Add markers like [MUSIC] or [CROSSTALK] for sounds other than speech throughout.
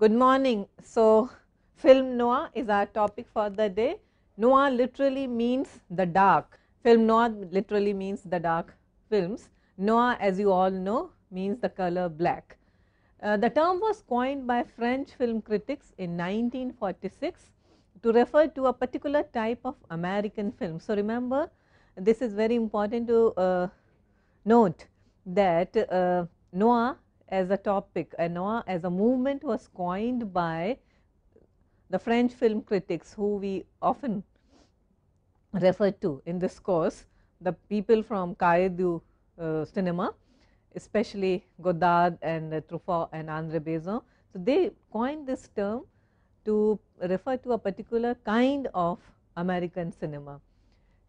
Good morning. So, [LAUGHS] film noir is our topic for the day. Noir literally means the dark. Film noir literally means the dark films. Noir, as you all know, means the color black. Uh, the term was coined by French film critics in 1946 to refer to a particular type of American film. So, remember this is very important to uh, note that uh, noir as a topic and as a movement was coined by the French film critics who we often refer to in this course, the people from Cahiers uh, cinema, especially Godard and uh, Truffaut and André Bazin. So, they coined this term to refer to a particular kind of American cinema.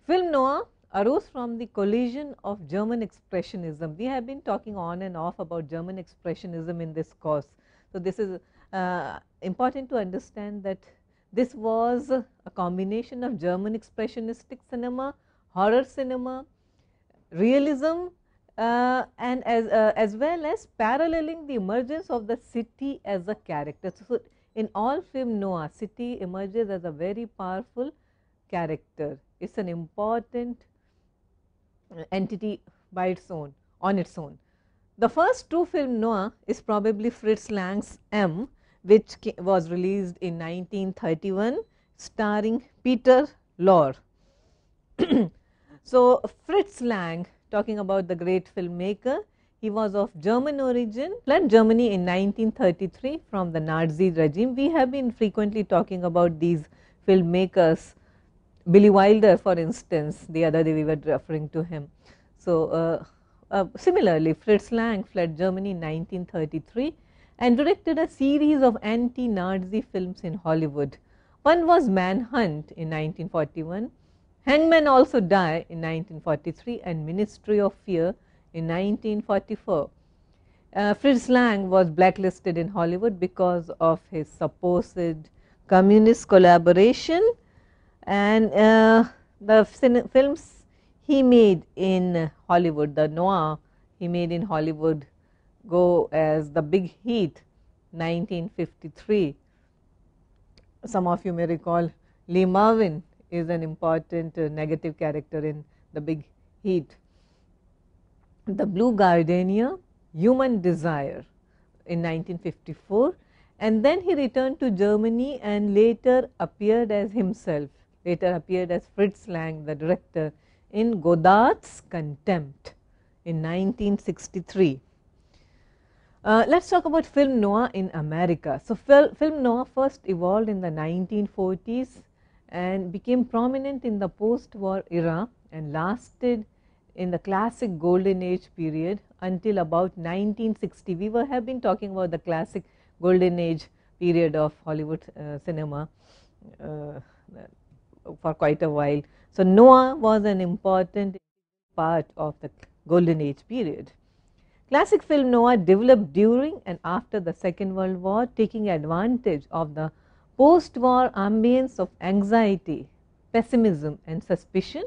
Film noir arose from the collision of German expressionism. We have been talking on and off about German expressionism in this course. So, this is uh, important to understand that this was a combination of German expressionistic cinema, horror cinema, realism uh, and as, uh, as well as paralleling the emergence of the city as a character. So, in all film noir, city emerges as a very powerful character. It's an important entity by its own on its own. The first true film Noah is probably Fritz Lang's M which was released in 1931 starring Peter Lorre. [CLEARS THROAT] so, Fritz Lang talking about the great filmmaker, he was of German origin, fled Germany in 1933 from the Nazi regime. We have been frequently talking about these filmmakers Billy Wilder, for instance, the other day we were referring to him. So, uh, uh, similarly, Fritz Lang fled Germany in 1933 and directed a series of anti Nazi films in Hollywood. One was Manhunt in 1941, Hangman Also Die in 1943, and Ministry of Fear in 1944. Uh, Fritz Lang was blacklisted in Hollywood because of his supposed communist collaboration and uh, the films he made in Hollywood, the noir he made in Hollywood go as The Big Heat 1953. Some of you may recall Lee Marvin is an important uh, negative character in The Big Heat. The Blue Gardenia, Human Desire in 1954 and then he returned to Germany and later appeared as himself later appeared as Fritz Lang, the director, in Godard's Contempt in 1963. Uh, let's talk about film noir in America. So, fil film noir first evolved in the 1940s and became prominent in the post war era and lasted in the classic golden age period until about 1960. We were, have been talking about the classic golden age period of Hollywood uh, cinema. Uh, for quite a while. So Noah was an important part of the golden age period. Classic film Noah developed during and after the Second World War, taking advantage of the post war ambience of anxiety, pessimism, and suspicion,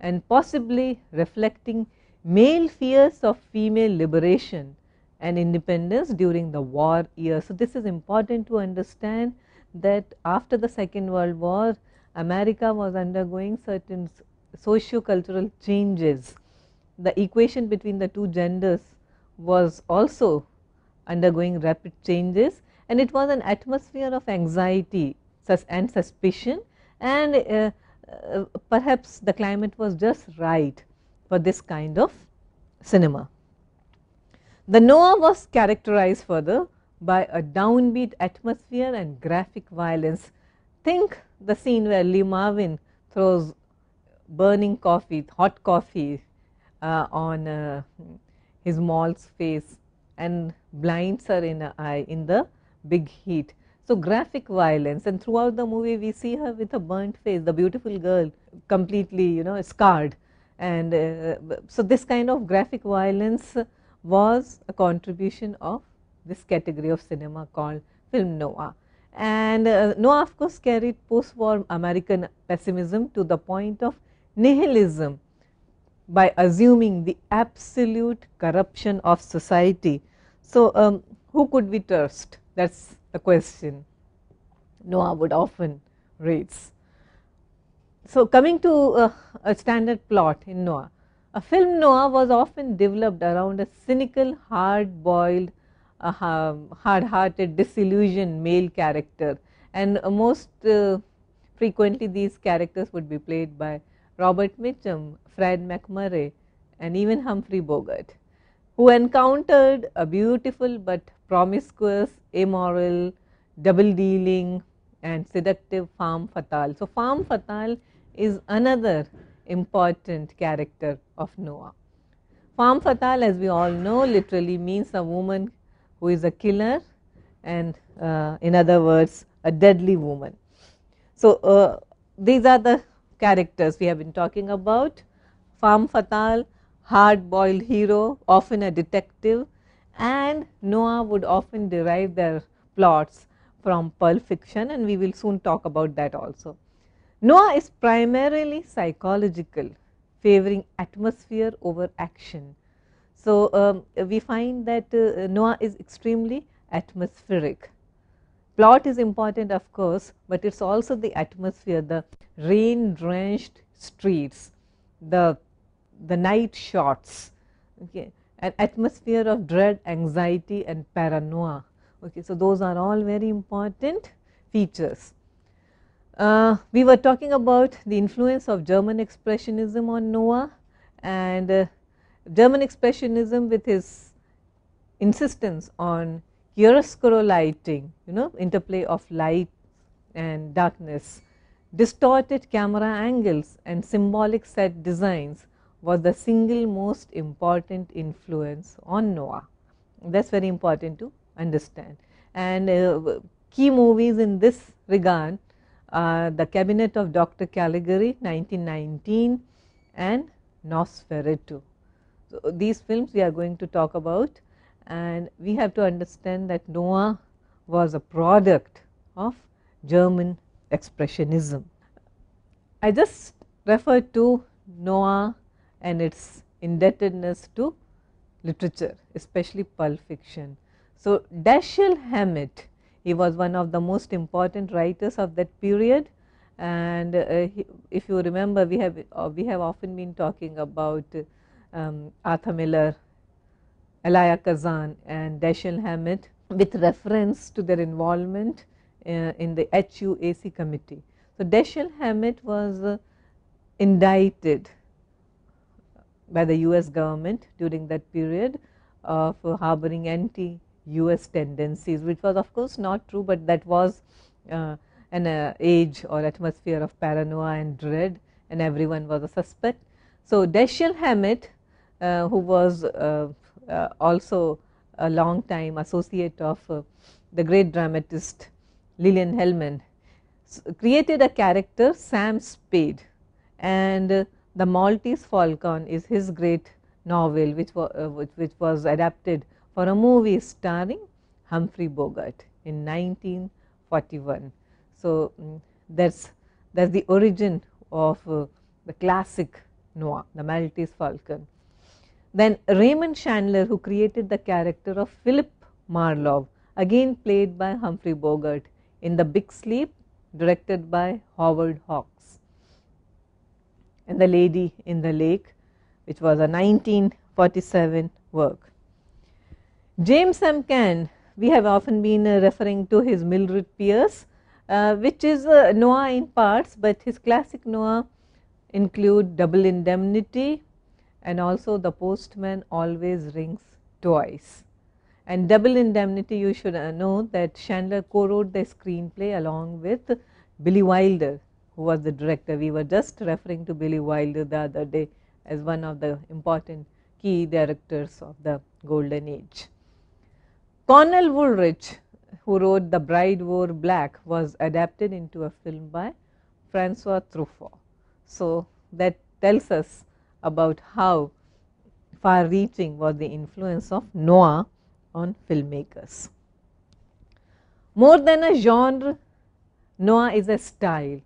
and possibly reflecting male fears of female liberation and independence during the war years. So, this is important to understand that after the Second World War, America was undergoing certain socio-cultural changes. The equation between the two genders was also undergoing rapid changes and it was an atmosphere of anxiety and suspicion and uh, uh, perhaps the climate was just right for this kind of cinema. The Noah was characterized further by a downbeat atmosphere and graphic violence think the scene where Lee Marvin throws burning coffee, hot coffee uh, on uh, his moll's face and blinds her in the eye in the big heat. So, graphic violence and throughout the movie we see her with a burnt face, the beautiful girl completely you know scarred and uh, so this kind of graphic violence was a contribution of this category of cinema called film noir. And uh, Noah, of course, carried post war American pessimism to the point of nihilism by assuming the absolute corruption of society. So, um, who could we trust? That is the question Noah would often raise. So, coming to uh, a standard plot in Noah, a film Noah was often developed around a cynical, hard boiled, a um, hard hearted, disillusioned male character. And most uh, frequently, these characters would be played by Robert Mitchum, Fred McMurray, and even Humphrey Bogart, who encountered a beautiful but promiscuous, amoral, double dealing, and seductive farm fatale. So, farm fatale is another important character of Noah. Farm fatale, as we all know, literally means a woman who is a killer and uh, in other words a deadly woman. So, uh, these are the characters we have been talking about femme fatale, hard boiled hero, often a detective and Noah would often derive their plots from Pulp Fiction and we will soon talk about that also. Noah is primarily psychological, favoring atmosphere over action so, um, we find that uh, Noah is extremely atmospheric. Plot is important of course, but it is also the atmosphere, the rain drenched streets, the, the night shots, okay, an atmosphere of dread, anxiety and paranoia. Okay, so, those are all very important features. Uh, we were talking about the influence of German expressionism on Noah and uh, German expressionism with his insistence on chiaroscuro lighting, you know, interplay of light and darkness, distorted camera angles and symbolic set designs was the single most important influence on Noah. That's very important to understand. And uh, key movies in this regard are The Cabinet of Dr. Caligari 1919 and Nosferatu these films we are going to talk about and we have to understand that Noah was a product of German expressionism. I just referred to Noah and its indebtedness to literature, especially pulp fiction. So, Dashiell Hammett, he was one of the most important writers of that period and uh, he, if you remember we have uh, we have often been talking about um, Arthur Miller, Elia Kazan and Dashiell Hammett with reference to their involvement uh, in the HUAC committee. So, Dashiell Hammett was uh, indicted by the US government during that period of uh, harboring anti US tendencies which was of course not true, but that was uh, an uh, age or atmosphere of paranoia and dread and everyone was a suspect. So, Dashiell Hammett uh, who was uh, uh, also a long time associate of the great dramatist Lillian Hellman, created a character Sam Spade and The Maltese Falcon is his great novel which, was, which, which was adapted for a movie starring Humphrey Bogart in 1941. So, mm, that's that's the origin of uh, the classic noir, the Maltese Falcon. Then Raymond Chandler, who created the character of Philip Marlowe, again played by Humphrey Bogart in The Big Sleep, directed by Howard Hawks. And The Lady in the Lake, which was a 1947 work. James M. Caan, we have often been uh, referring to his Mildred Pierce, uh, which is uh, Noah in parts, but his classic Noah include Double Indemnity, and also the postman always rings twice. And Double Indemnity, you should uh, know that Chandler co wrote the screenplay along with Billy Wilder, who was the director. We were just referring to Billy Wilder the other day as one of the important key directors of the Golden Age. Cornell Woolrich, who wrote The Bride Wore Black, was adapted into a film by Francois Truffaut. So, that tells us about how far reaching was the influence of Noah on filmmakers. More than a genre, Noah is a style.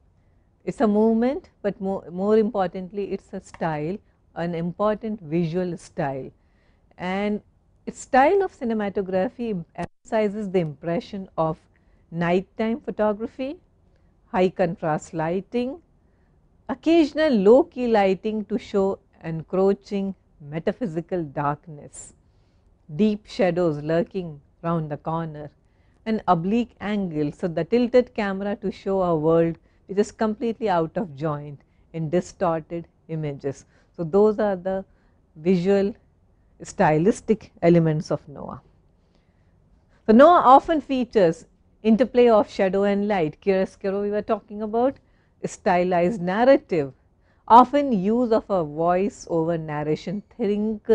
It's a movement, but more, more importantly, it's a style, an important visual style. And its style of cinematography emphasizes the impression of nighttime photography, high contrast lighting, occasional low key lighting to show encroaching metaphysical darkness, deep shadows lurking round the corner, an oblique angle, so the tilted camera to show a world which is completely out of joint in distorted images. So, those are the visual stylistic elements of Noah. So, Noah often features interplay of shadow and light, chiaroscuro we were talking about stylized narrative, often use of a voice over narration. Think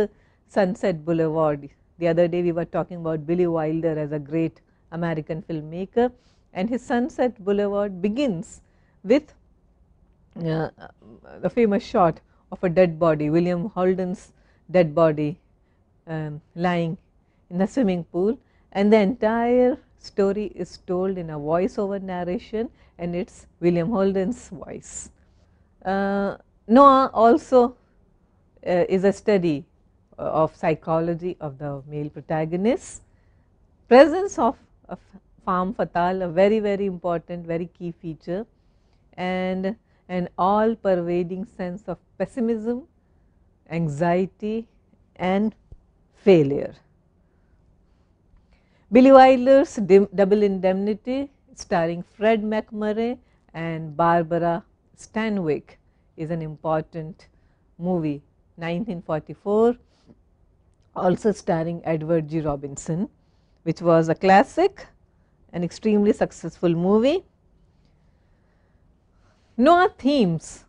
Sunset Boulevard. The other day we were talking about Billy Wilder as a great American filmmaker and his Sunset Boulevard begins with uh, the famous shot of a dead body, William Holden's dead body um, lying in the swimming pool and the entire story is told in a voiceover narration and it is William Holden's voice. Uh, Noah also uh, is a study of psychology of the male protagonist. Presence of a farm fatale, a very very important very key feature and an all pervading sense of pessimism, anxiety and failure. Billy Wilder's Double Indemnity starring Fred McMurray and Barbara Stanwyck is an important movie 1944 also starring Edward G. Robinson which was a classic an extremely successful movie. Noah themes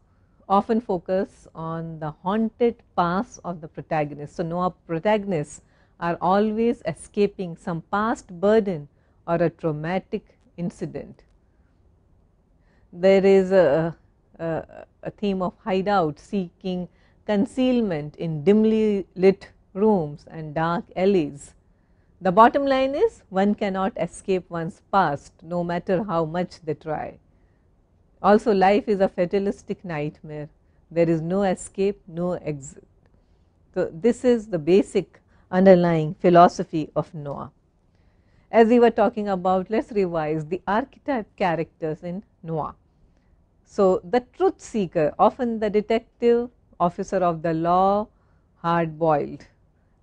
often focus on the haunted past of the protagonist. So, Noah protagonist are always escaping some past burden or a traumatic incident. There is a, a, a theme of hideout seeking concealment in dimly lit rooms and dark alleys. The bottom line is one cannot escape one's past no matter how much they try. Also, life is a fatalistic nightmare. There is no escape, no exit. So, this is the basic underlying philosophy of Noah. As we were talking about, let's revise the archetype characters in Noah. So, the truth seeker, often the detective, officer of the law, hard boiled.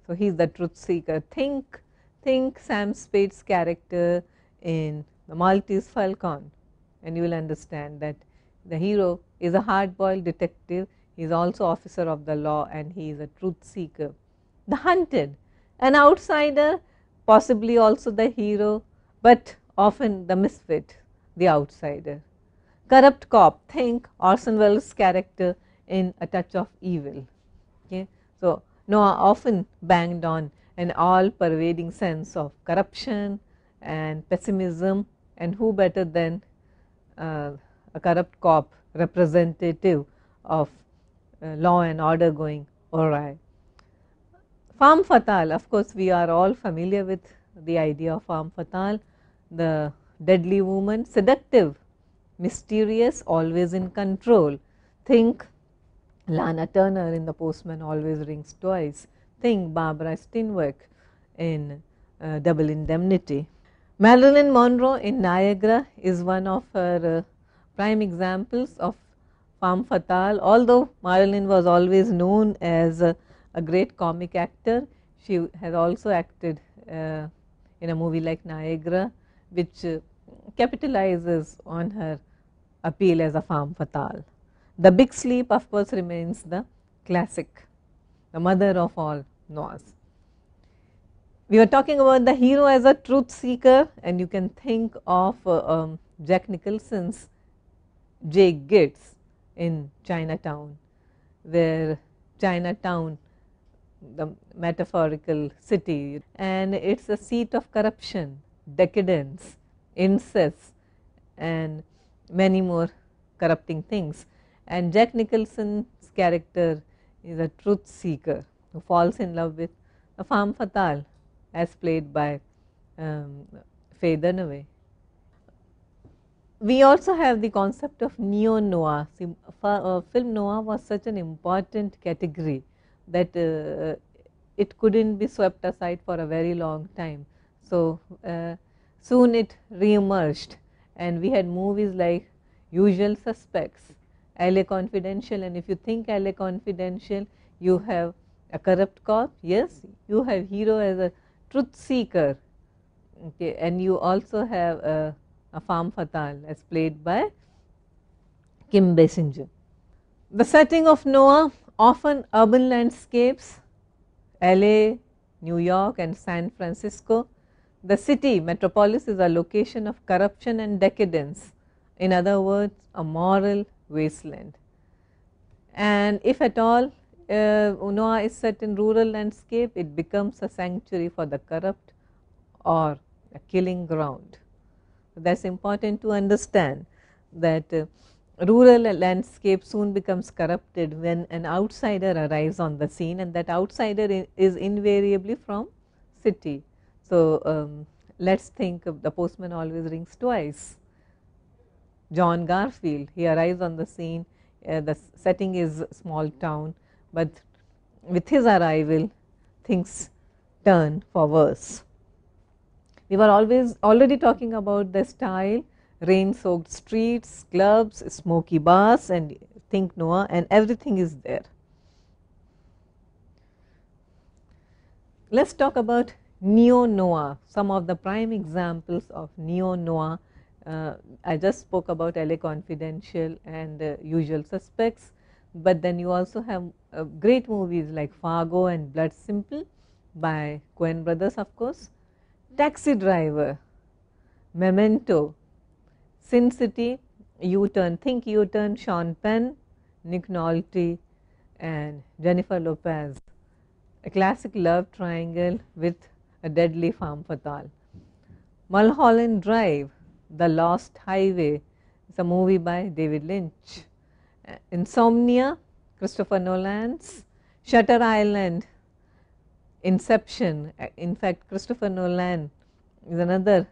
So, he is the truth seeker. Think, think Sam Spade's character in The Maltese Falcon, and you will understand that the hero is a hard boiled detective, he is also officer of the law, and he is a truth seeker the hunted, an outsider, possibly also the hero, but often the misfit, the outsider. Corrupt cop, think Orson Welles' character in A Touch of Evil. Okay? So, Noah often banged on an all pervading sense of corruption and pessimism, and who better than uh, a corrupt cop representative of uh, law and order going awry. Farm fatale, of course, we are all familiar with the idea of Farm fatale, the deadly woman, seductive, mysterious, always in control. Think Lana Turner in The Postman Always Rings Twice. Think Barbara Steinweg in uh, Double Indemnity. Marilyn Monroe in Niagara is one of her uh, prime examples of Farm fatale, although Marilyn was always known as uh, a great comic actor. She has also acted uh, in a movie like Niagara, which uh, capitalizes on her appeal as a femme fatale. The Big Sleep, of course, remains the classic, the mother of all noirs. We were talking about the hero as a truth seeker, and you can think of uh, um, Jack Nicholson's Jake Gitts in Chinatown, where Chinatown the metaphorical city, and it's a seat of corruption, decadence, incest, and many more corrupting things. And Jack Nicholson's character is a truth seeker who falls in love with a femme fatale, as played by um, Faye Dunaway. We also have the concept of neo noir. Uh, uh, film noir was such an important category that uh, it couldn't be swept aside for a very long time. So uh, soon it re-emerged and we had movies like Usual Suspects, LA Confidential and if you think LA Confidential you have a corrupt cop, yes, you have hero as a truth seeker okay, and you also have a, uh, a femme fatale as played by Kim Basinger. The setting of Noah often urban landscapes LA, New York and San Francisco. The city metropolis is a location of corruption and decadence, in other words a moral wasteland. And if at all uh, Unoa is set in rural landscape, it becomes a sanctuary for the corrupt or a killing ground. That is important to understand that uh, rural landscape soon becomes corrupted when an outsider arrives on the scene and that outsider is invariably from city. So, um, let us think of the postman always rings twice. John Garfield, he arrives on the scene, uh, the setting is small town, but with his arrival things turn for worse. We were always already talking about the style rain soaked streets, clubs, smoky bars and think Noah and everything is there. Let us talk about neo Noah, some of the prime examples of neo Noah. Uh, I just spoke about LA Confidential and uh, Usual Suspects, but then you also have uh, great movies like Fargo and Blood Simple by Coen brothers of course, Taxi Driver, Memento, Sin City, U Turn Think U Turn, Sean Penn, Nick Nolte, and Jennifer Lopez. A classic love triangle with a deadly femme fatale. Mulholland Drive, The Lost Highway, is a movie by David Lynch. Insomnia, Christopher Nolan's. Shutter Island, Inception. In fact, Christopher Nolan is another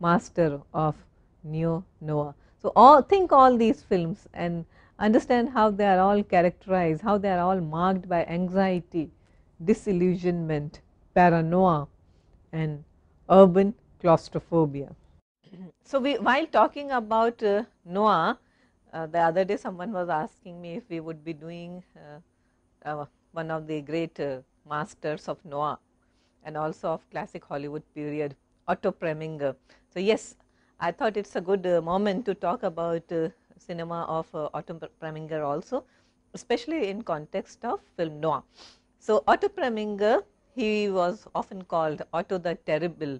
master of Neo Noah. So, all think all these films and understand how they are all characterized, how they are all marked by anxiety, disillusionment, paranoia, and urban claustrophobia. So, we while talking about uh, Noah, uh, the other day someone was asking me if we would be doing uh, one of the great uh, masters of Noah and also of classic Hollywood period, Otto Preminger. So, yes, I thought it's a good uh, moment to talk about uh, cinema of uh, Otto Preminger also, especially in context of film noir. So Otto Preminger, he was often called Otto the Terrible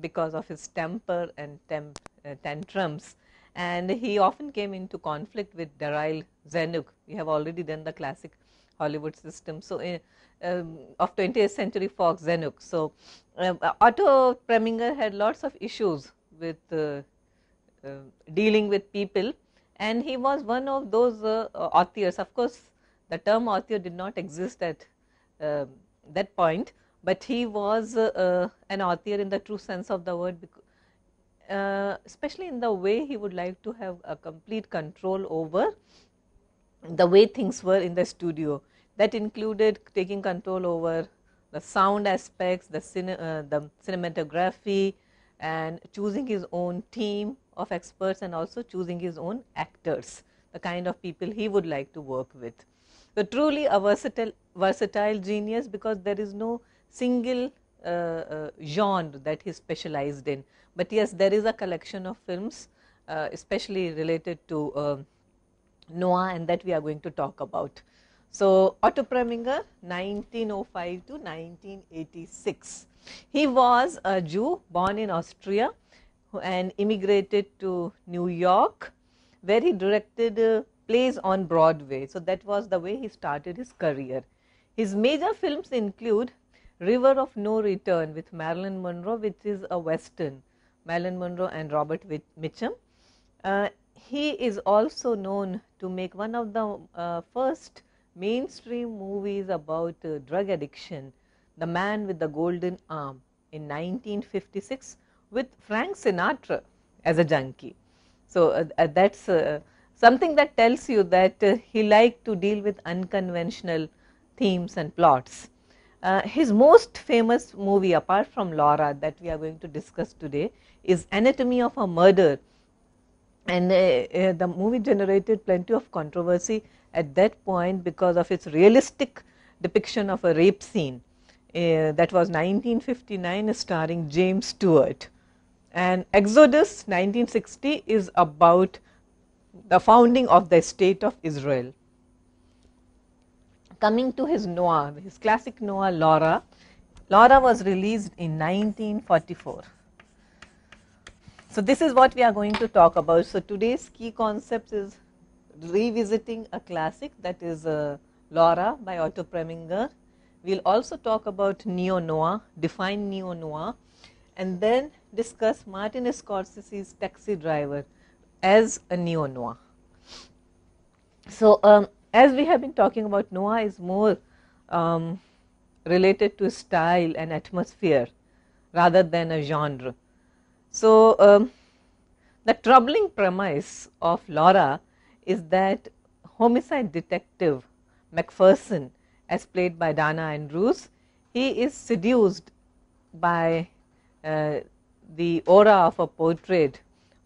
because of his temper and temp, uh, tantrums and he often came into conflict with Daryl Zanuck. We have already done the classic Hollywood system. So, um, of 20th century Fox Zanuck. So, um, uh, Otto Preminger had lots of issues with uh, uh, dealing with people and he was one of those uh, uh authors. Of course, the term author did not exist at um, that point, but he was uh, uh, an author in the true sense of the word, especially in the way he would like to have a complete control over the way things were in the studio. That included taking control over the sound aspects, the, cine, the cinematography, and choosing his own team of experts and also choosing his own actors, the kind of people he would like to work with. So, truly a versatile, versatile genius because there is no single uh, uh, genre that he specialized in. But yes, there is a collection of films uh, especially related to um, Noah and that we are going to talk about. So, Otto Preminger 1905 to 1986 he was a Jew born in Austria and immigrated to New York where he directed uh, plays on Broadway. So, that was the way he started his career. His major films include River of No Return with Marilyn Monroe which is a western, Marilyn Monroe and Robert Mitchum. Uh, he is also known to make one of the uh, first mainstream movies about uh, drug addiction the Man with the Golden Arm in 1956 with Frank Sinatra as a junkie. So, uh, uh, that is uh, something that tells you that uh, he liked to deal with unconventional themes and plots. Uh, his most famous movie apart from Laura that we are going to discuss today is Anatomy of a Murder and uh, the movie generated plenty of controversy at that point because of its realistic depiction of a rape scene Eh, that was 1959 starring James Stewart. And Exodus 1960 is about the founding of the state of Israel. Coming to his Noah, his classic Noah Laura. Laura was released in 1944. So this is what we are going to talk about. So today's key concept is revisiting a classic that is uh, Laura by Otto Preminger we will also talk about neo-noir, define neo-noir and then discuss Martin Scorsese's Taxi Driver as a neo-noir. So, um, as we have been talking about noir is more um, related to style and atmosphere rather than a genre. So, um, the troubling premise of Laura is that homicide detective Macpherson as played by Dana Andrews, he is seduced by uh, the aura of a portrait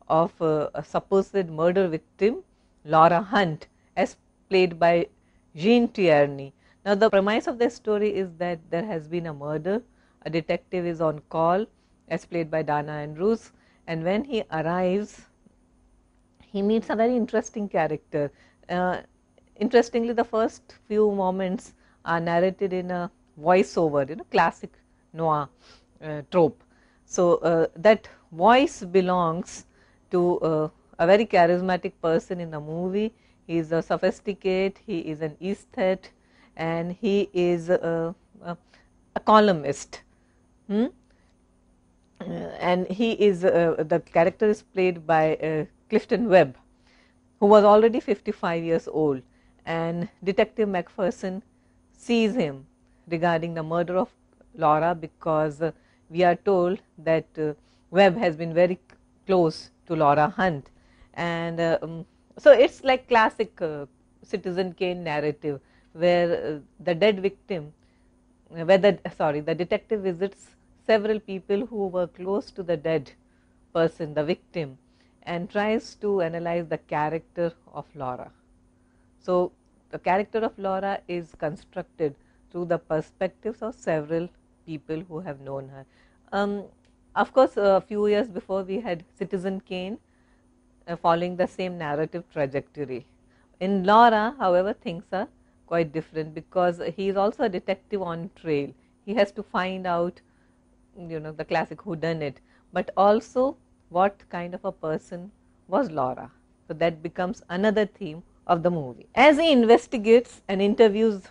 of uh, a supposed murder victim Laura Hunt as played by Jean Tierney. Now, the premise of this story is that there has been a murder, a detective is on call as played by Dana Andrews and when he arrives, he meets a very interesting character. Uh, interestingly, the first few moments are narrated in a voiceover, you know, classic noir uh, trope. So, uh, that voice belongs to uh, a very charismatic person in the movie. He is a sophisticate, he is an aesthete, and he is a, uh, a, uh, a columnist. Hmm? Uh, and he is the character is played by Clifton Webb, who was already 55 years old, and Detective Macpherson sees him regarding the murder of Laura because we are told that uh, Webb has been very close to Laura Hunt and uh, um, so it's like classic uh, citizen Kane narrative where the dead victim where the sorry the detective visits several people who were close to the dead person the victim and tries to analyze the character of Laura. So, the character of Laura is constructed through the perspectives of several people who have known her. Um, of course, a few years before we had Citizen Kane uh, following the same narrative trajectory. In Laura, however, things are quite different because he is also a detective on trail. He has to find out, you know, the classic who done it, but also what kind of a person was Laura. So that becomes another theme of the movie. As he investigates and interviews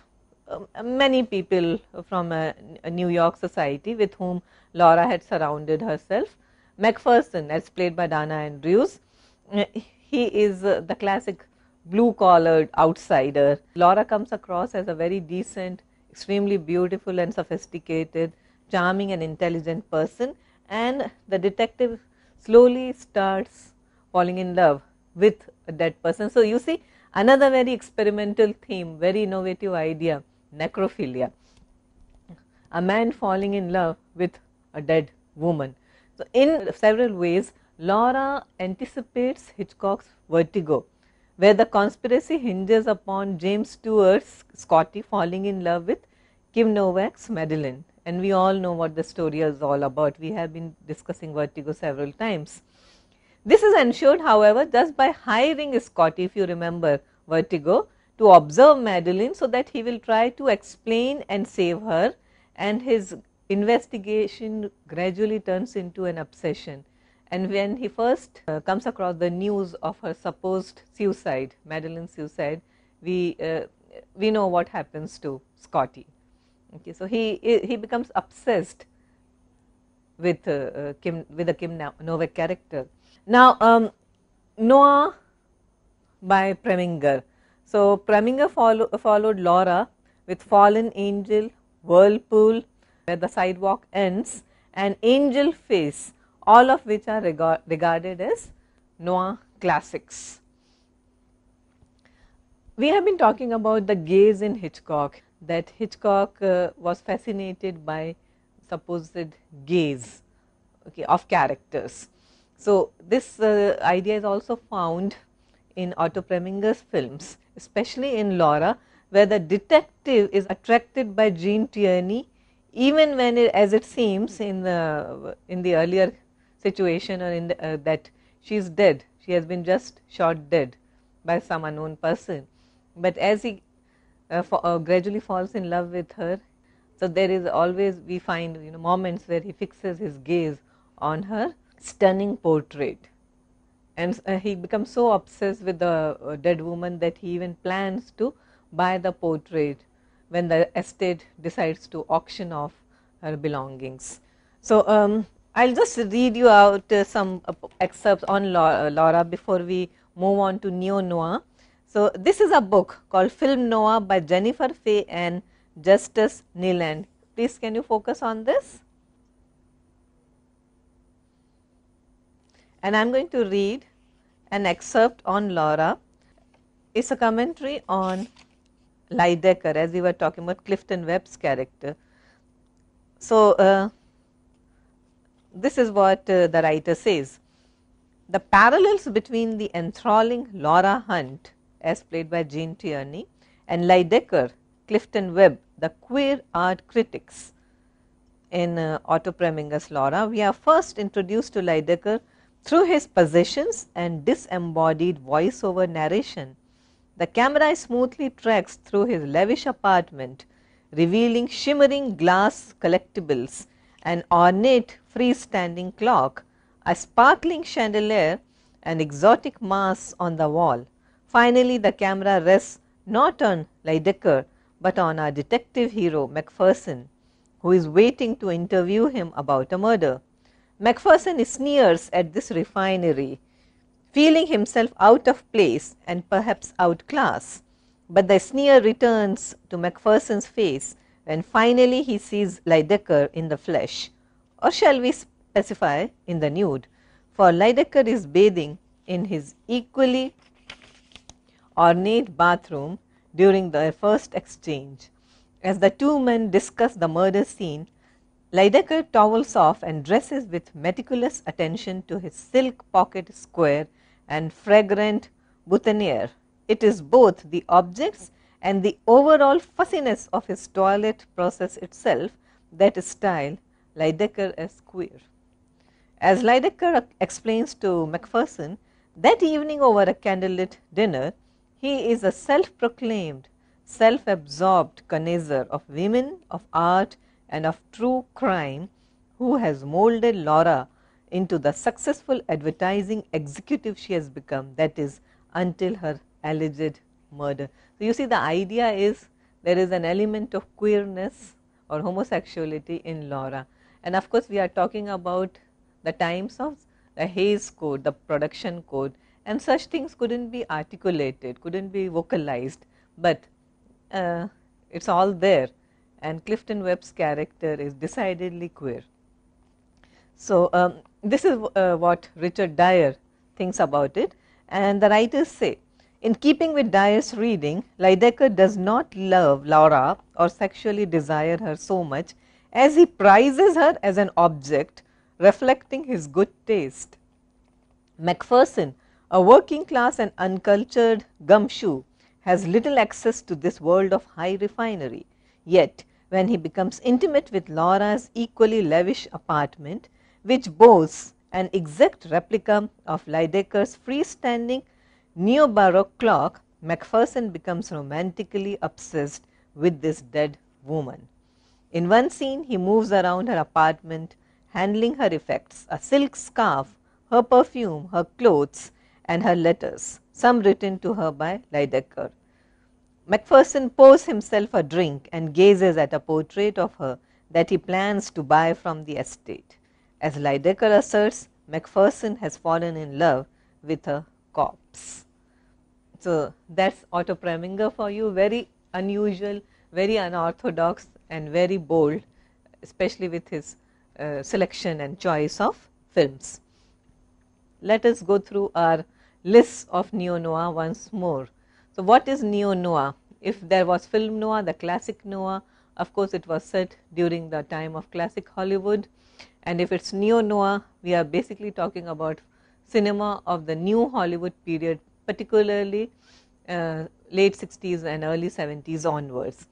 um, many people from a, a, New York society with whom Laura had surrounded herself. Macpherson, as played by Dana Andrews, uh, he is uh, the classic blue collared outsider. Laura comes across as a very decent, extremely beautiful and sophisticated, charming and intelligent person, and the detective slowly starts falling in love with that person. So, you see, Another very experimental theme, very innovative idea necrophilia. A man falling in love with a dead woman. So, in several ways, Laura anticipates Hitchcock's vertigo, where the conspiracy hinges upon James Stewart's Scotty falling in love with Kim Novak's Madeline. And we all know what the story is all about. We have been discussing vertigo several times. This is ensured however just by hiring Scotty if you remember Vertigo to observe Madeline so that he will try to explain and save her and his investigation gradually turns into an obsession. And when he first uh, comes across the news of her supposed suicide, Madeline's suicide, we, uh, we know what happens to Scotty. Okay, so he, he becomes obsessed with, uh, uh, Kim, with the Kim Novak character now, um, Noah by Preminger. So, Preminger follow, followed Laura with Fallen Angel, Whirlpool, where the sidewalk ends, and Angel Face, all of which are regard, regarded as Noah classics. We have been talking about the gaze in Hitchcock, that Hitchcock uh, was fascinated by supposed gaze okay, of characters. So, this uh, idea is also found in Otto Preminger's films, especially in Laura, where the detective is attracted by Jean Tierney even when it, as it seems in the in the earlier situation or in the, uh, that she is dead she has been just shot dead by some unknown person but as he uh, for, uh, gradually falls in love with her so there is always we find you know moments where he fixes his gaze on her stunning portrait and uh, he becomes so obsessed with the uh, dead woman that he even plans to buy the portrait when the estate decides to auction off her belongings. So, um, I will just read you out uh, some uh, excerpts on Laura, uh, Laura before we move on to Neo Noir. So, this is a book called Film Noir by Jennifer Fay and Justice Neeland. Please, can you focus on this? and I am going to read an excerpt on Laura. It's a commentary on Lydecker as we were talking about Clifton Webb's character. So, uh, this is what uh, the writer says. The parallels between the enthralling Laura Hunt as played by Jean Tierney and Lydecker, Clifton Webb, the queer art critics in uh, Otto Preminger's Laura, we are first introduced to Lydecker through his possessions and disembodied voiceover narration, the camera smoothly tracks through his lavish apartment, revealing shimmering glass collectibles, an ornate freestanding clock, a sparkling chandelier, and exotic mass on the wall. Finally, the camera rests not on Lydecker but on our detective hero, Macpherson, who is waiting to interview him about a murder. Macpherson sneers at this refinery, feeling himself out of place and perhaps outclass. But the sneer returns to Macpherson's face when finally he sees Lydecker in the flesh, or shall we specify in the nude, for Lydecker is bathing in his equally ornate bathroom during the first exchange. As the two men discuss the murder scene, Lydecker towels off and dresses with meticulous attention to his silk pocket square and fragrant boutonniere. It is both the objects and the overall fussiness of his toilet process itself that style Lydecker as queer. As Lydecker explains to Macpherson, that evening over a candlelit dinner, he is a self proclaimed, self absorbed connoisseur of women, of art, and of true crime who has molded Laura into the successful advertising executive she has become, that is, until her alleged murder. So, you see, the idea is there is an element of queerness or homosexuality in Laura. And of course, we are talking about the times of the Hayes Code, the production code, and such things couldn't be articulated, couldn't be vocalized, but uh, it's all there and Clifton Webb's character is decidedly queer. So, um, this is uh, what Richard Dyer thinks about it and the writers say, in keeping with Dyer's reading, Lydekker does not love Laura or sexually desire her so much as he prizes her as an object reflecting his good taste. Macpherson, a working class and uncultured gumshoe, has little access to this world of high refinery. Yet, when he becomes intimate with Laura's equally lavish apartment, which boasts an exact replica of Lidecker's freestanding neo Baroque clock, Macpherson becomes romantically obsessed with this dead woman. In one scene, he moves around her apartment, handling her effects a silk scarf, her perfume, her clothes, and her letters, some written to her by Lydekker. Macpherson pours himself a drink and gazes at a portrait of her that he plans to buy from the estate. As Lydekker asserts, Macpherson has fallen in love with a corpse. So that's Otto Preminger for you. Very unusual, very unorthodox, and very bold, especially with his uh, selection and choice of films. Let us go through our list of neo noir once more. So, what is neo Noah? If there was film Noah, the classic Noah, of course, it was set during the time of classic Hollywood. And if it's neo Noah, we are basically talking about cinema of the new Hollywood period, particularly uh, late 60s and early 70s onwards.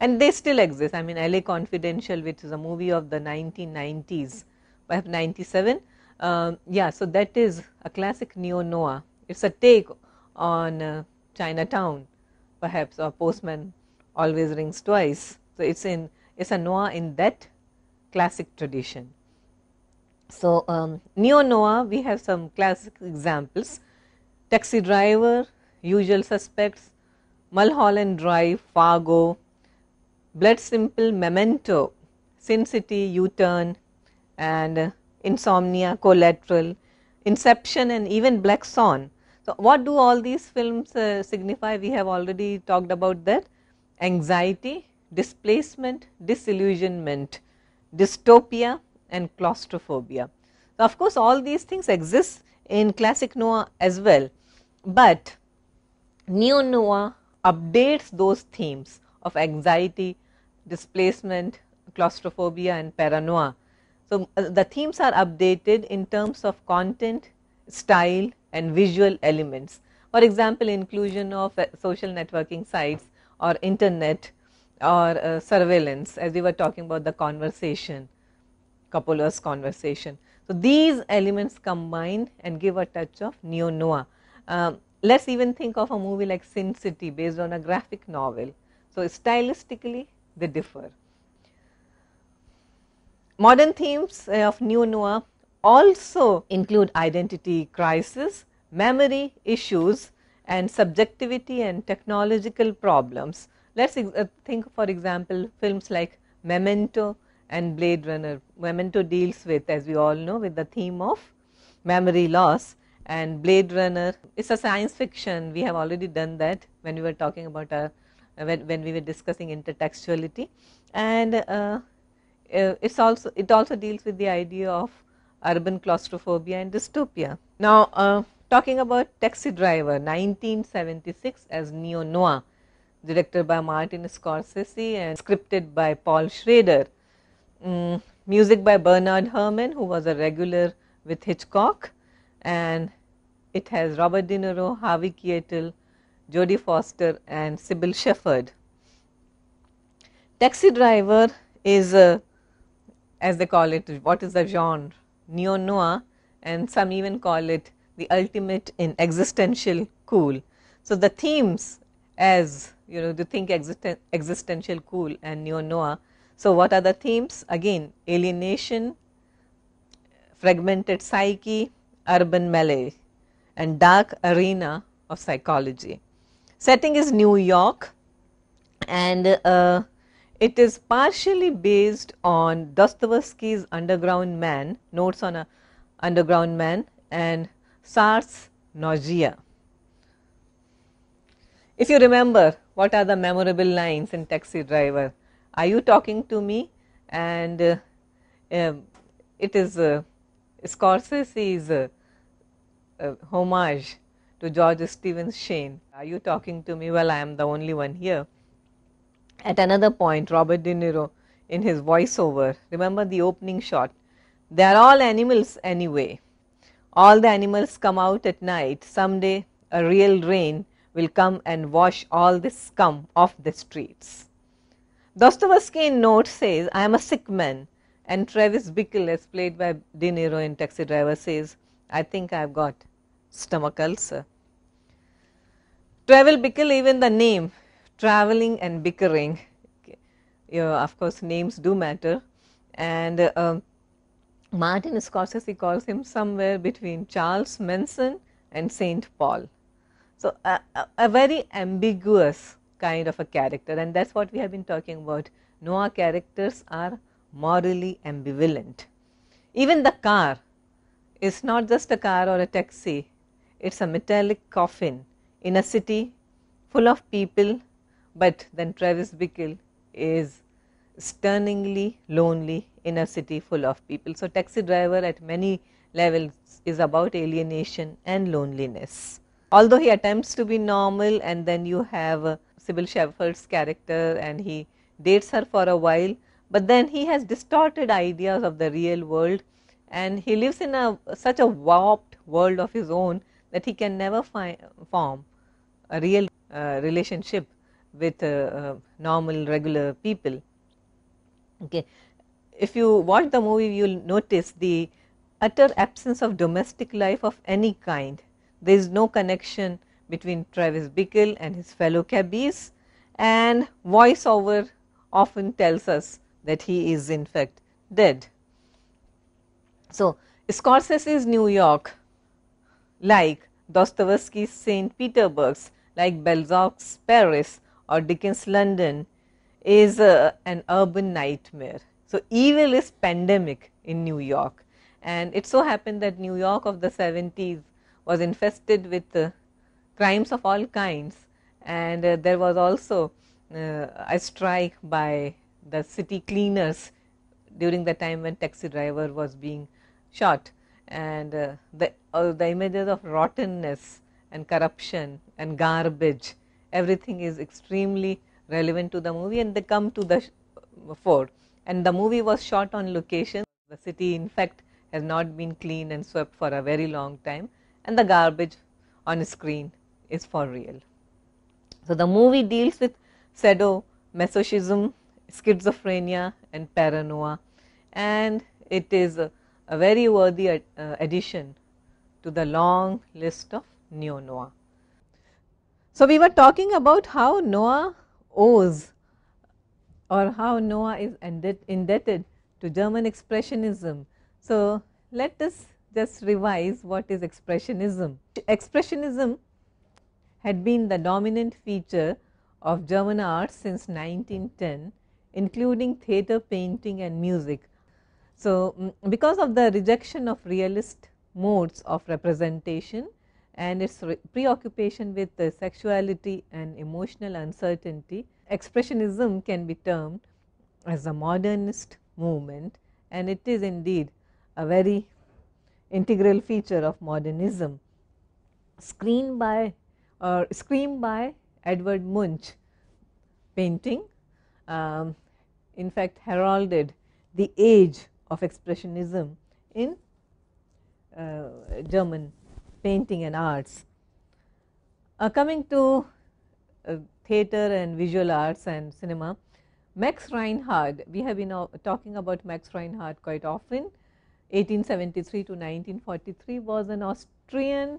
And they still exist. I mean, LA Confidential, which is a movie of the 1990s, I have 97. Um, yeah, so that is a classic neo Noah. It's a take on uh, Chinatown, perhaps, or Postman always rings twice. So it's in it's a noir in that classic tradition. So um, neo noir, we have some classic examples: Taxi Driver, Usual Suspects, Mulholland Drive, Fargo, Blood Simple, Memento, Sin City, U-Turn, and uh, Insomnia, Collateral, Inception, and even Black Swan so, what do all these films uh, signify? We have already talked about that anxiety, displacement, disillusionment, dystopia, and claustrophobia. So, of course, all these things exist in classic noir as well, but neo noir updates those themes of anxiety, displacement, claustrophobia, and paranoia. So, uh, the themes are updated in terms of content, style, and visual elements. For example, inclusion of uh, social networking sites or internet or uh, surveillance as we were talking about the conversation, Coppola's conversation. So, these elements combine and give a touch of neo-noir. Um, let us even think of a movie like Sin City based on a graphic novel. So, stylistically they differ. Modern themes uh, of neo-noir also include identity crisis memory issues and subjectivity and technological problems. Let us uh, think for example, films like Memento and Blade Runner. Memento deals with as we all know with the theme of memory loss and Blade Runner is a science fiction. We have already done that when we were talking about our, uh, when, when we were discussing intertextuality and uh, uh, it's also it also deals with the idea of urban claustrophobia and dystopia. Now, uh, Talking about Taxi Driver 1976 as Neo Noir, directed by Martin Scorsese and scripted by Paul Schrader. Mm, music by Bernard Herrmann, who was a regular with Hitchcock, and it has Robert De Niro, Harvey Keitel, Jodie Foster, and Sybil Shepherd. Taxi Driver is, a, uh, as they call it, what is the genre? Neo noir, and some even call it the ultimate in existential cool. So, the themes as you know, to think existen- existential cool and neo noah. So, what are the themes? Again, alienation, fragmented psyche, urban melee, and dark arena of psychology. Setting is New York, and uh, it is partially based on Dostoevsky's Underground Man, Notes on a Underground Man, and SARS nausea. If you remember, what are the memorable lines in Taxi Driver? Are you talking to me? And uh, um, it is uh, Scorsese's uh, uh, homage to George Stevens Shane. Are you talking to me? Well, I am the only one here. At another point, Robert De Niro in his voiceover, remember the opening shot, they are all animals anyway all the animals come out at night. Someday a real rain will come and wash all this scum off the streets. Dostoevsky in note says, I am a sick man. And Travis Bickle, as played by De Niro in Taxi Driver, says, I think I have got stomach ulcer. Travel Bickle, even the name, traveling and bickering, you know, of course, names do matter. And uh, Martin Scorsese calls him somewhere between Charles Manson and Saint Paul. So, a, a, a very ambiguous kind of a character, and that's what we have been talking about. Noah characters are morally ambivalent. Even the car is not just a car or a taxi, it's a metallic coffin in a city full of people, but then Travis Bickle is stunningly lonely in a city full of people. So, taxi driver at many levels is about alienation and loneliness. Although he attempts to be normal, and then you have uh, Sybil Shepherd's character and he dates her for a while, but then he has distorted ideas of the real world and he lives in a such a warped world of his own that he can never form a real uh, relationship with uh, uh normal regular people Okay. If you watch the movie, you will notice the utter absence of domestic life of any kind. There is no connection between Travis Bickle and his fellow cabbies, and voiceover often tells us that he is in fact dead. So, Scorsese's New York, like Dostoevsky's St. Petersburg's, like Balzac's Paris or Dickens' London, is an urban nightmare. So, evil is pandemic in New York. And it so happened that New York of the 70s was infested with uh, crimes of all kinds. And uh, there was also uh, a strike by the city cleaners during the time when taxi driver was being shot. And uh, the, the images of rottenness and corruption and garbage, everything is extremely relevant to the movie and they come to the fore. And the movie was shot on location. The city, in fact, has not been cleaned and swept for a very long time, and the garbage on screen is for real. So, the movie deals with sado, masochism, schizophrenia, and paranoia, and it is a, a very worthy ad, uh, addition to the long list of neo Noah. So, we were talking about how Noah owes or how Noah is indebted to German expressionism. So, let us just revise what is expressionism. Expressionism had been the dominant feature of German art since 1910 including theatre painting and music. So, mm, because of the rejection of realist modes of representation and its preoccupation with sexuality and emotional uncertainty, expressionism can be termed as a modernist movement and it is indeed a very integral feature of modernism. Screen by or uh, Scream by Edward Munch painting um, in fact heralded the age of expressionism in uh, German painting and arts. Uh, coming to uh, theatre and visual arts and cinema, Max Reinhardt, we have been uh, talking about Max Reinhardt quite often. 1873 to 1943 was an Austrian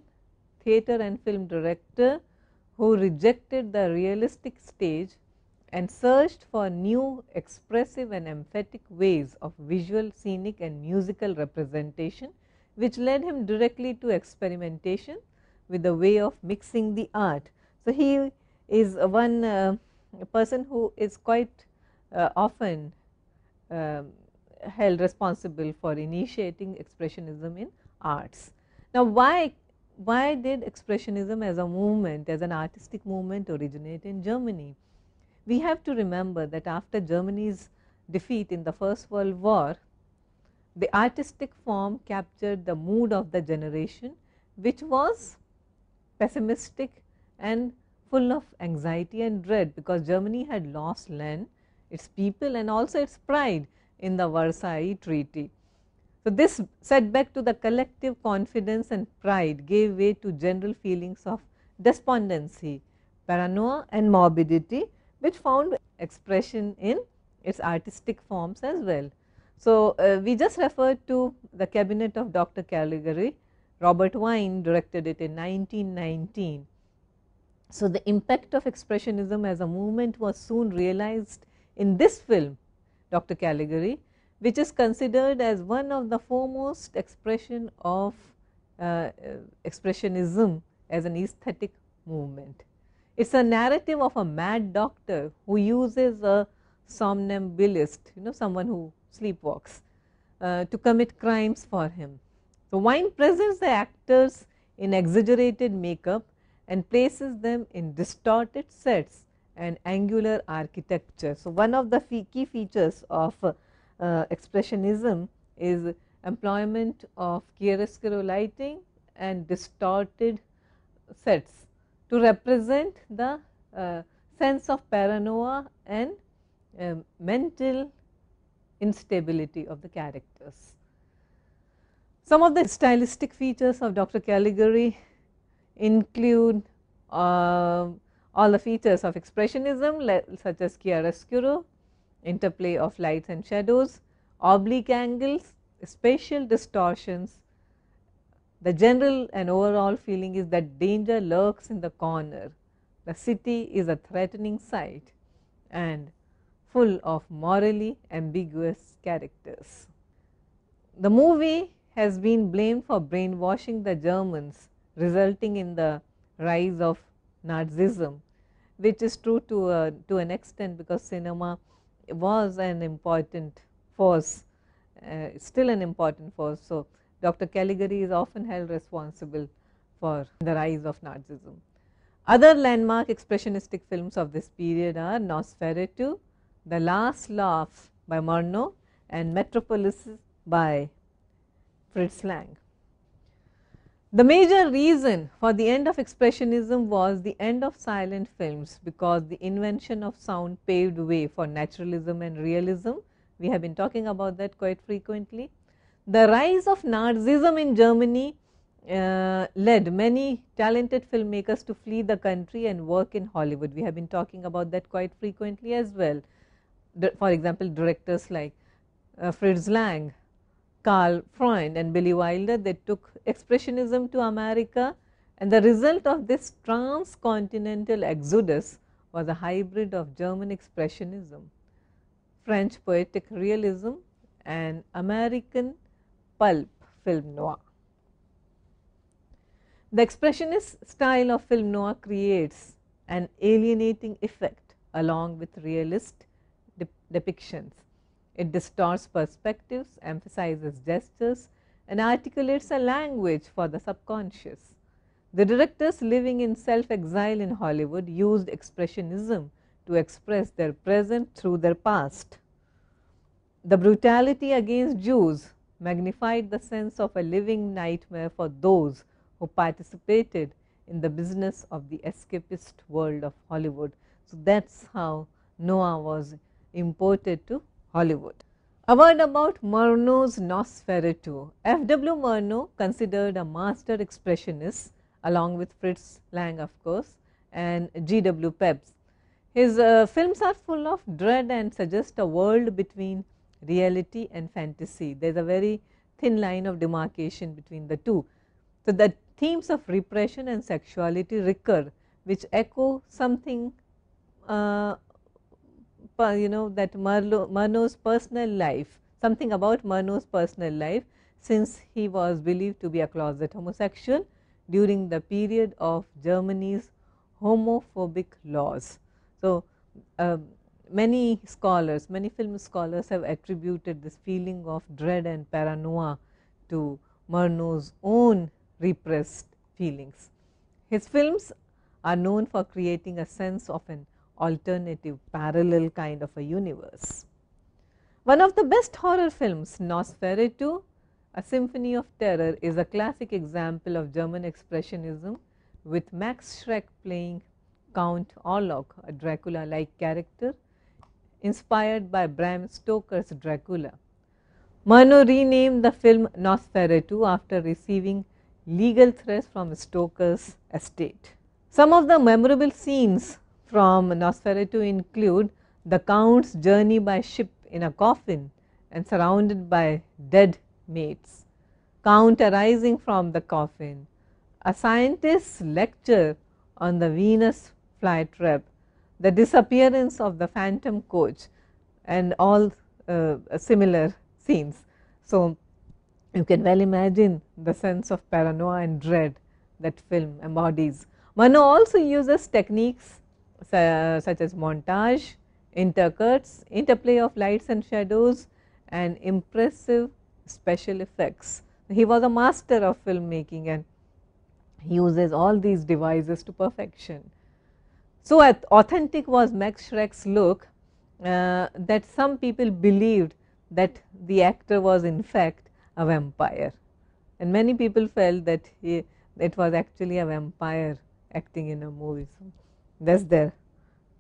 theatre and film director who rejected the realistic stage and searched for new expressive and emphatic ways of visual, scenic and musical representation which led him directly to experimentation with the way of mixing the art. So, he is one uh, person who is quite uh, often uh, held responsible for initiating expressionism in arts. Now, why, why did expressionism as a movement, as an artistic movement originate in Germany? We have to remember that after Germany's defeat in the First World War, the artistic form captured the mood of the generation which was pessimistic and full of anxiety and dread because Germany had lost land, its people and also its pride in the Versailles Treaty. So, this setback to the collective confidence and pride gave way to general feelings of despondency, paranoia and morbidity which found expression in its artistic forms as well. So, uh, we just referred to the cabinet of Dr. Caligari, Robert Wine directed it in 1919. So, the impact of expressionism as a movement was soon realized in this film Dr. Caligari which is considered as one of the foremost expression of uh, uh expressionism as an aesthetic movement. It is a narrative of a mad doctor who uses a somnambulist you know someone who sleepwalks uh, to commit crimes for him. So, wine presents the actors in exaggerated makeup and places them in distorted sets and angular architecture. So, one of the key features of uh, uh, expressionism is employment of chiaroscuro lighting and distorted sets to represent the uh, sense of paranoia and um, mental instability of the characters. Some of the stylistic features of Dr. Caligari include uh, all the features of expressionism such as chiaroscuro, interplay of lights and shadows, oblique angles, spatial distortions. The general and overall feeling is that danger lurks in the corner, the city is a threatening sight and full of morally ambiguous characters. The movie has been blamed for brainwashing the Germans, resulting in the rise of Nazism, which is true to, a, uh, to an extent because cinema was an important force, uh, still an important force. So, Dr. Caligari is often held responsible for the rise of Nazism. Other landmark expressionistic films of this period are Nosferatu, the Last Laugh by Murnau and Metropolis by Fritz Lang. The major reason for the end of Expressionism was the end of silent films because the invention of sound paved way for naturalism and realism. We have been talking about that quite frequently. The rise of Nazism in Germany uh, led many talented filmmakers to flee the country and work in Hollywood. We have been talking about that quite frequently as well for example, directors like uh, Fritz Lang, Carl Freund and Billy Wilder, they took expressionism to America and the result of this transcontinental exodus was a hybrid of German expressionism, French poetic realism and American pulp film noir. The expressionist style of film noir creates an alienating effect along with realist depictions. It distorts perspectives, emphasizes gestures, and articulates a language for the subconscious. The directors living in self exile in Hollywood used expressionism to express their present through their past. The brutality against Jews magnified the sense of a living nightmare for those who participated in the business of the escapist world of Hollywood. So, that is how Noah was imported to Hollywood. A word about Murnau's Nosferatu. F.W. Murnau, considered a master expressionist along with Fritz Lang of course and G.W. Pepys. His uh, films are full of dread and suggest a world between reality and fantasy. There is a very thin line of demarcation between the two. So, the themes of repression and sexuality recur which echo something uh, you know that Marlowe, Murnau's personal life, something about Murnau's personal life, since he was believed to be a closet homosexual during the period of Germany's homophobic laws. So, uh, many scholars, many film scholars have attributed this feeling of dread and paranoia to Murnau's own repressed feelings. His films are known for creating a sense of an alternative, parallel kind of a universe. One of the best horror films, Nosferatu, A Symphony of Terror, is a classic example of German Expressionism with Max Schreck playing Count Orlok, a Dracula like character inspired by Bram Stoker's Dracula. Murnau renamed the film Nosferatu after receiving legal threats from Stoker's estate. Some of the memorable scenes from Nosferatu include the Count's journey by ship in a coffin and surrounded by dead mates, Count arising from the coffin, a scientist's lecture on the Venus flytrap, the disappearance of the phantom coach and all uh, similar scenes. So, you can well imagine the sense of paranoia and dread that film embodies. Mano also uses techniques such as montage, intercuts, interplay of lights and shadows and impressive special effects. He was a master of filmmaking and he uses all these devices to perfection. So, authentic was Max Schreck's look uh, that some people believed that the actor was in fact a vampire and many people felt that he, it was actually a vampire acting in a movie. So, that is their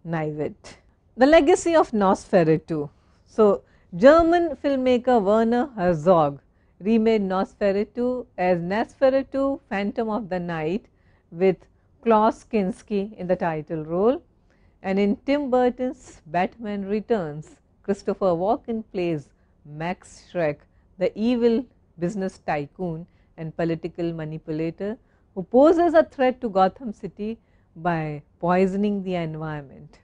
naivete. The legacy of Nosferatu. So, German filmmaker Werner Herzog remade Nosferatu as Nosferatu Phantom of the Night with Klaus Kinski in the title role. And in Tim Burton's Batman Returns, Christopher Walken plays Max Schreck, the evil business tycoon and political manipulator who poses a threat to Gotham City by poisoning the environment.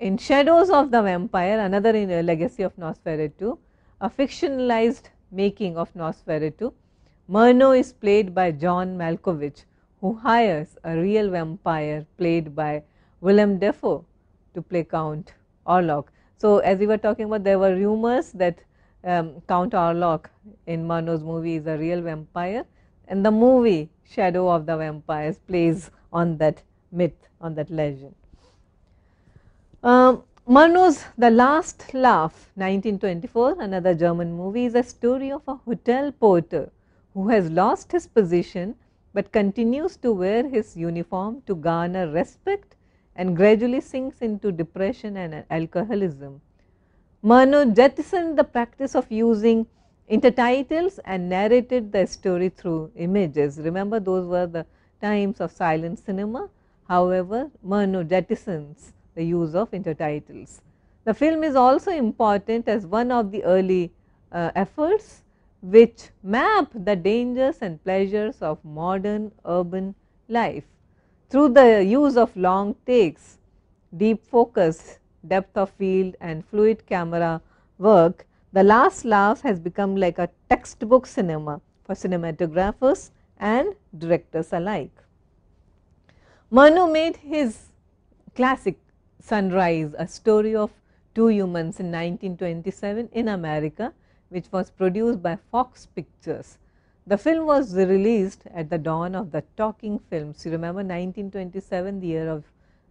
In Shadows of the Vampire, another uh, legacy of Nosferatu, a fictionalized making of Nosferatu, Murnau is played by John Malkovich, who hires a real vampire played by Willem Dafoe to play Count Orlok. So, as we were talking about, there were rumors that um, Count Orlok in Murnau's movie is a real vampire, and the movie Shadow of the Vampires plays on that myth, on that legend. Uh, Manu's The Last Laugh 1924, another German movie, is a story of a hotel porter who has lost his position but continues to wear his uniform to garner respect and gradually sinks into depression and alcoholism. Manu jettisoned the practice of using intertitles and narrated the story through images. Remember those were the times of silent cinema. However, Murnau jettisons the use of intertitles. The film is also important as one of the early uh, efforts which map the dangers and pleasures of modern urban life through the use of long takes, deep focus, depth of field and fluid camera work. The Last Laugh has become like a textbook cinema for cinematographers and directors alike. Manu made his classic Sunrise, a story of two humans in 1927 in America, which was produced by Fox Pictures. The film was released at the dawn of the talking films. You remember 1927, the year of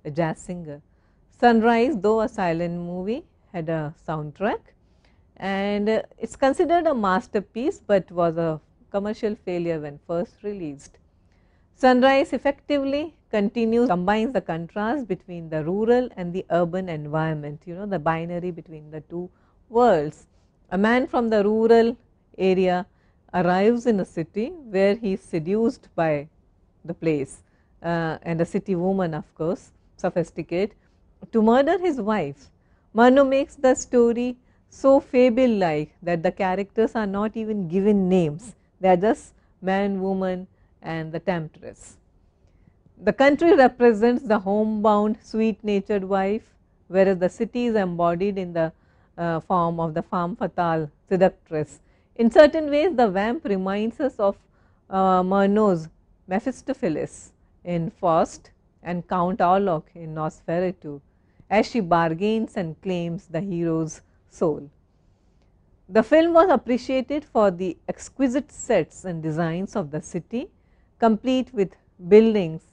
a jazz singer. Sunrise, though a silent movie, had a soundtrack and uh, it's considered a masterpiece, but was a commercial failure when first released. Sunrise effectively continues, combines the contrast between the rural and the urban environment, you know, the binary between the two worlds. A man from the rural area arrives in a city where he is seduced by the place uh, and a city woman, of course, sophisticated, to murder his wife. Manu makes the story so fable like that the characters are not even given names they are just man, woman and the temptress. The country represents the homebound sweet natured wife whereas the city is embodied in the uh, form of the femme fatale seductress. In certain ways the vamp reminds us of uh, Murnau's Mephistopheles in Faust and Count Orlok in Nosferatu as she bargains and claims the hero's soul. The film was appreciated for the exquisite sets and designs of the city, complete with buildings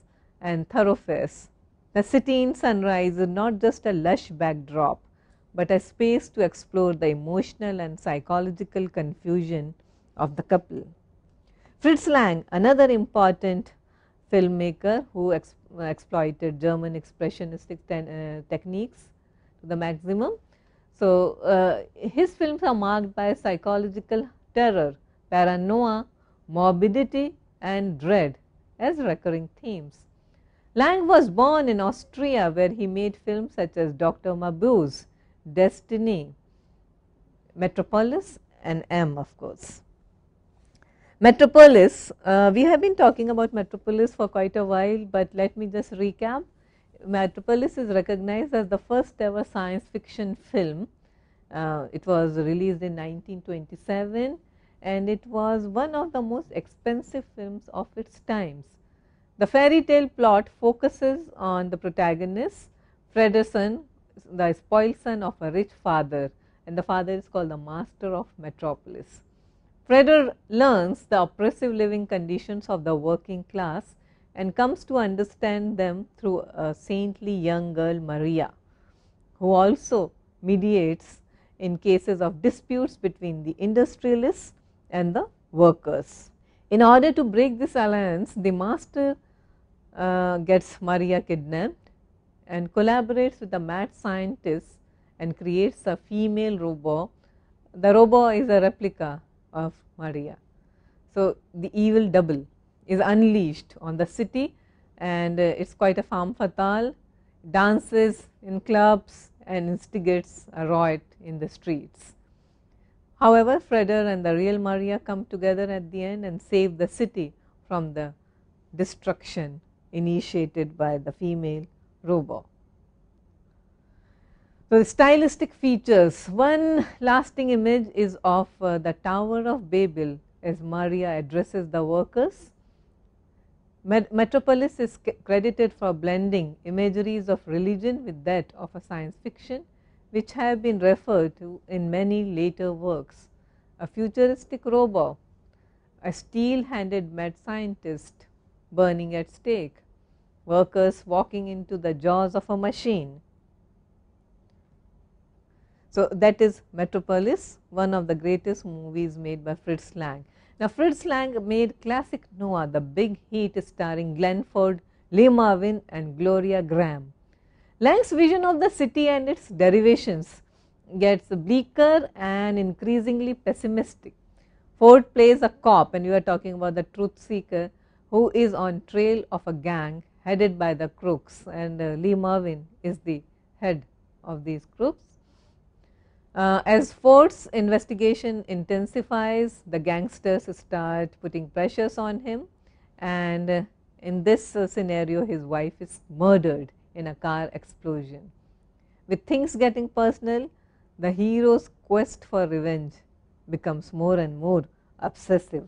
and thoroughfares. The city in sunrise is not just a lush backdrop, but a space to explore the emotional and psychological confusion of the couple. Fritz Lang, another important filmmaker who exploited German expressionistic ten, uh, techniques to the maximum, so, uh, his films are marked by psychological terror, paranoia, morbidity, and dread as recurring themes. Lang was born in Austria where he made films such as Dr. Mabuse, Destiny, Metropolis, and M, of course. Metropolis, uh, we have been talking about Metropolis for quite a while, but let me just recap. Metropolis is recognized as the first ever science fiction film. Uh, it was released in 1927 and it was one of the most expensive films of its times. The fairy tale plot focuses on the protagonist Frederson, the spoiled son of a rich father and the father is called the master of metropolis. Freder learns the oppressive living conditions of the working class and comes to understand them through a saintly young girl Maria, who also mediates in cases of disputes between the industrialists and the workers. In order to break this alliance, the master uh, gets Maria kidnapped and collaborates with a mad scientist and creates a female robot. The robot is a replica of Maria. So, the evil double is unleashed on the city and uh, it's quite a femme fatale, dances in clubs and instigates a riot in the streets. However, Freder and the real Maria come together at the end and save the city from the destruction initiated by the female robot. So, stylistic features. One lasting image is of uh, the Tower of Babel as Maria addresses the workers Metropolis is credited for blending imageries of religion with that of a science fiction, which have been referred to in many later works. A futuristic robot, a steel handed mad scientist burning at stake, workers walking into the jaws of a machine. So, that is Metropolis, one of the greatest movies made by Fritz Lang. Now, Fritz Lang made classic Noah, The Big Heat, starring Glenn Ford, Lee Marvin, and Gloria Graham. Lang's vision of the city and its derivations gets bleaker and increasingly pessimistic. Ford plays a cop, and you are talking about the truth seeker who is on trail of a gang headed by the crooks, and uh, Lee Marvin is the head of these crooks. Uh, as Ford's investigation intensifies, the gangsters start putting pressures on him and uh, in this uh, scenario his wife is murdered in a car explosion. With things getting personal, the hero's quest for revenge becomes more and more obsessive.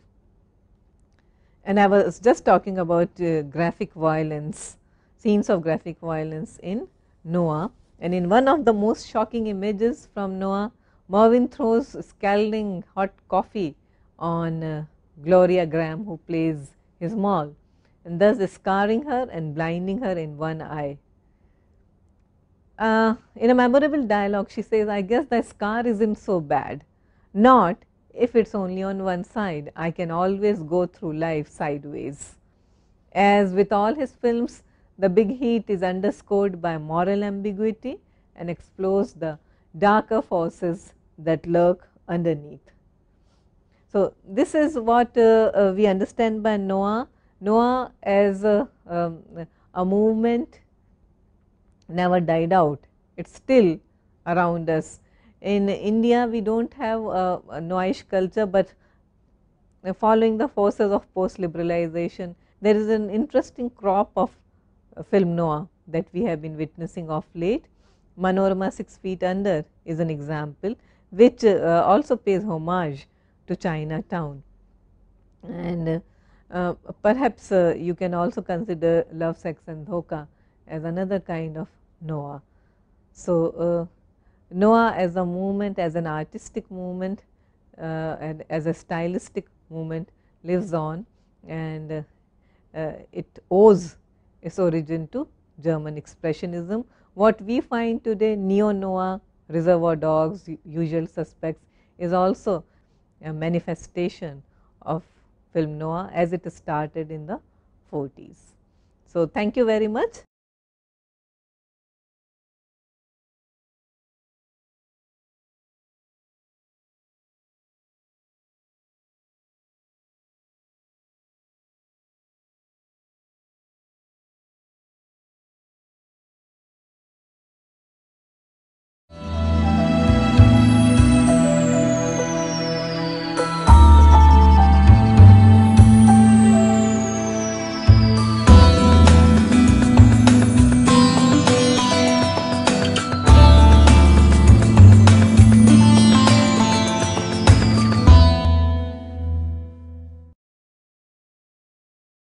And I was just talking about uh, graphic violence, scenes of graphic violence in Noah and in one of the most shocking images from Noah, Mervyn throws scalding hot coffee on uh, Gloria Graham, who plays his mall, and thus scarring her and blinding her in one eye. Uh, in a memorable dialogue, she says, I guess the scar isn't so bad. Not if it's only on one side. I can always go through life sideways. As with all his films, the big heat is underscored by moral ambiguity and explores the darker forces that lurk underneath. So, this is what uh, uh, we understand by Noah. Noah as a, um, a movement never died out, it is still around us. In India, we do not have a, uh, a Noahish culture, but following the forces of post liberalization, there is an interesting crop of film noir that we have been witnessing of late. Manorama 6 feet under is an example which uh, also pays homage to Chinatown. And uh, perhaps uh, you can also consider Love, Sex and Dhoka as another kind of Noah. So, uh, Noah as a movement, as an artistic movement uh, and as a stylistic movement lives on and uh, it owes its origin to German expressionism. What we find today neo Noah, reservoir dogs usual suspects is also a manifestation of film noir as it started in the 40s. So, thank you very much.